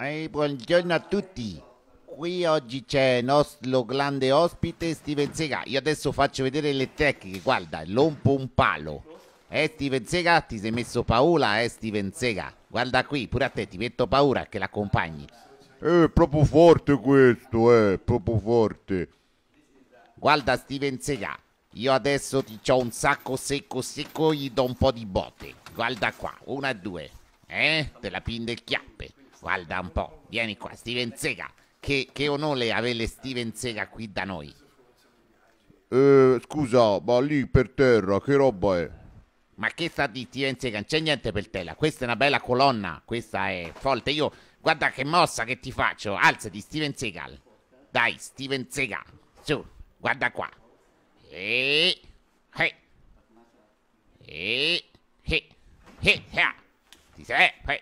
Eh, buongiorno a tutti. Qui oggi c'è il nostro grande ospite Steven Sega. Io adesso faccio vedere le tecniche. Guarda, l'ompo un palo. Eh, Steven Sega, ti sei messo paura, eh, Steven Sega. Guarda qui, pure a te ti metto paura che l'accompagni. Eh, è proprio forte questo, eh, proprio forte. Guarda, Steven Sega. Io adesso ti ho un sacco secco secco, gli do un po' di botte. Guarda qua, una e due. Eh, te la pin del chiappe. Guarda un po', vieni qua, Steven Sega. Che, che onore avere Steven Sega qui da noi. Eh, scusa, ma lì per terra che roba è? Ma che sta di Steven Sega? Non c'è niente per terra. Questa è una bella colonna. Questa è forte. Io, guarda che mossa che ti faccio. Alzati, Steven Sega. Dai, Steven Sega. Su, guarda qua. E... Hey. E... Hey. Hey. Hey. Hey. Hey.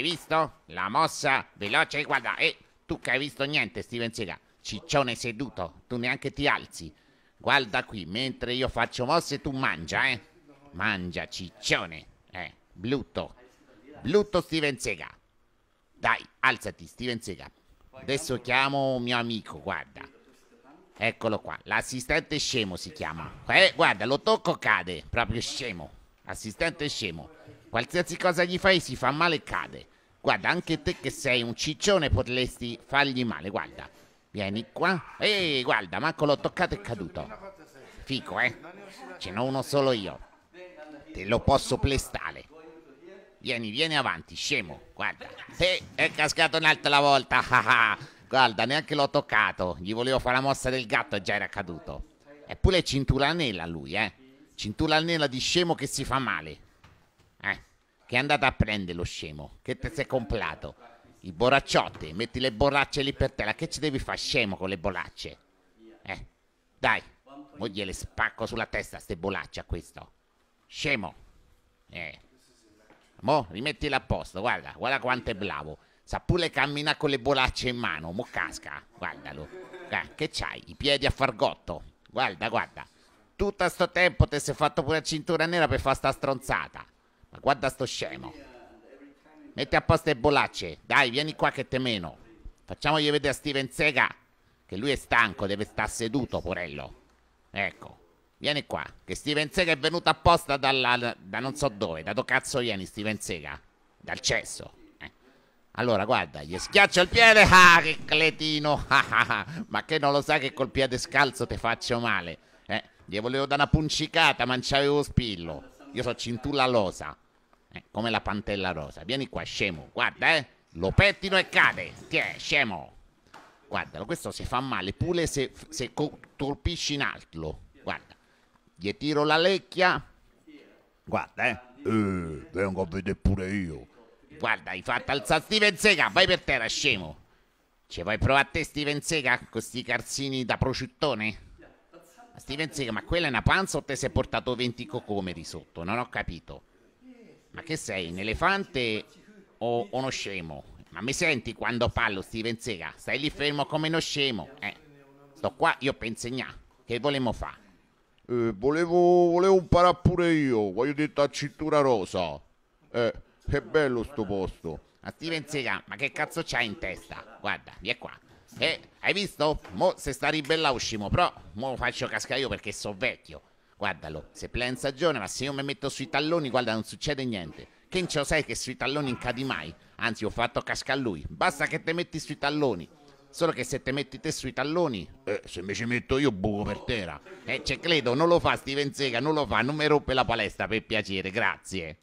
Hai visto? La mossa veloce, guarda. E eh, tu che hai visto niente, Steven Sega. Ciccione seduto, tu neanche ti alzi. Guarda qui, mentre io faccio mosse tu mangia, eh. Mangia, ciccione. Eh, Bluto. Bluto Steven Sega. Dai, alzati, Steven Sega. Adesso chiamo mio amico, guarda. Eccolo qua, l'assistente scemo si chiama. Eh, guarda, lo tocco cade, proprio scemo. Assistente scemo. Qualsiasi cosa gli fai si fa male e cade. Guarda, anche te che sei un ciccione potresti fargli male, guarda. Vieni qua. Ehi, guarda, manco l'ho toccato e è caduto. Fico, eh? Ce n'ho uno solo io. Te lo posso plestare. Vieni, vieni avanti, scemo. Guarda. Sì, è cascato un'altra la volta. Ah, ah. guarda, neanche l'ho toccato. Gli volevo fare la mossa del gatto e già era caduto. Eppure è cintura nera lui, eh? Cintura nera di scemo che si fa male che è andato a prendere lo scemo, che te sei comprato. I boracciotti, metti le borracce lì per terra, che ci devi fare scemo con le bolacce? Eh, dai, mo gliele spacco sulla testa ste bolacce a questo. Scemo. Eh. Mo, rimettila a posto, guarda, guarda quanto è bravo. Sa pure cammina con le bolacce in mano, mo casca, guardalo. Eh, che c'hai? I piedi a fargotto. Guarda, guarda. Tutto sto tempo ti sei fatto pure la cintura nera per fare sta stronzata. Ma guarda sto scemo. Metti a posto le bolacce. Dai, vieni qua che te meno. Facciamogli vedere a Steven Sega che lui è stanco, deve stare seduto, porello. Ecco, vieni qua, che Steven Sega è venuto apposta dalla, da non so dove. Da dove cazzo vieni, Steven Sega? Dal cesso. Eh. Allora, guarda, gli schiaccio il piede. Ah, che cletino. Ah, ah, ah. Ma che non lo sa che col piede scalzo ti faccio male. Eh, gli volevo dare una puncicata, ma non c'avevo spillo. Io so cintulla rosa, eh, come la pantella rosa. Vieni qua, scemo, guarda, eh. Lo pettino e cade. Tiè, scemo. Guardalo, questo si fa male pure se, se colpisci in alto. Guarda. Gli tiro la lecchia. Guarda, eh. Eh, vengo a vedere pure io. Guarda, hai fatto alzare Steven Sega. Vai per terra, scemo. Ci vuoi provare a te Steven Sega con questi calzini da prosciuttone? Steven Seagal, ma quella è una panza o te sei portato 20 cocomeri sotto? Non ho capito. Ma che sei, un elefante o uno scemo? Ma mi senti quando parlo, Steven Seagal? Stai lì fermo come uno scemo. Eh, sto qua io per insegnare. Che volemmo fare? Eh, volevo, volevo imparare pure io, voglio dire, a cintura rosa. Eh, che bello sto posto. Ma Steven Seagal, ma che cazzo c'hai in testa? Guarda, vieni qua. Eh hai visto? Mo se sta uscimo, però mo lo faccio cascare io perché so vecchio. Guardalo, se play in stagione, ma se io mi metto sui talloni, guarda, non succede niente. Che non ce lo sai che sui talloni incadi mai? Anzi, ho fatto casca a lui. Basta che te metti sui talloni. Solo che se te metti te sui talloni, eh, se me ci metto io buco per terra. Eh, c'è cioè, credo, non lo fa Steven Sega, non lo fa, non mi rompe la palestra per piacere, grazie.